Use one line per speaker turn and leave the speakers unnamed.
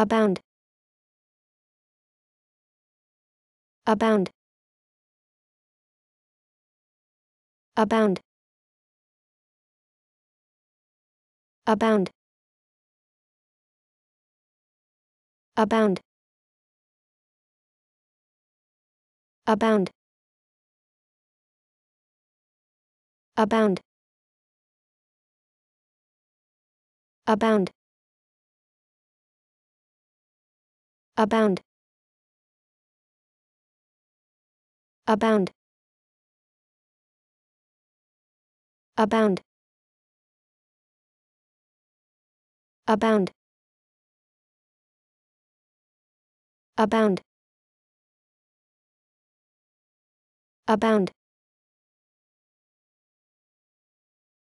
abound abound abound abound abound abound abound abound abound abound abound abound abound abound